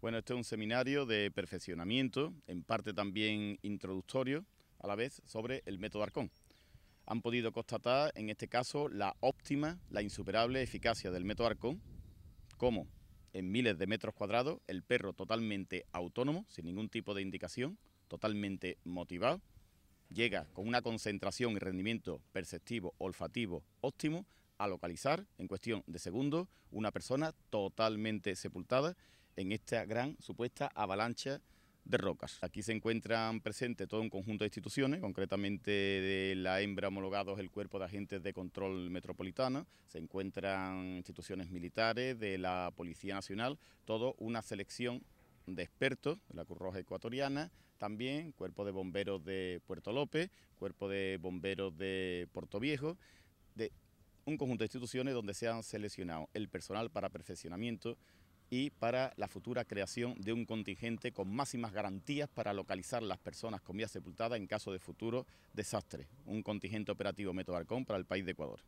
Bueno, este es un seminario de perfeccionamiento, en parte también introductorio, a la vez, sobre el método Arcón. Han podido constatar, en este caso, la óptima, la insuperable eficacia del método Arcón, como en miles de metros cuadrados, el perro totalmente autónomo, sin ningún tipo de indicación, totalmente motivado, llega con una concentración y rendimiento perceptivo, olfativo óptimo a localizar en cuestión de segundos una persona totalmente sepultada en esta gran supuesta avalancha de rocas. Aquí se encuentran presentes todo un conjunto de instituciones, concretamente de la hembra homologados el cuerpo de agentes de control metropolitano, se encuentran instituciones militares, de la Policía Nacional, todo una selección de expertos de la Cruz Roja Ecuatoriana, también cuerpo de bomberos de Puerto López, cuerpo de bomberos de Puerto Viejo, de un conjunto de instituciones donde se han seleccionado el personal para perfeccionamiento y para la futura creación de un contingente con máximas garantías para localizar las personas con vía sepultada en caso de futuro desastre. Un contingente operativo Barcón para el país de Ecuador.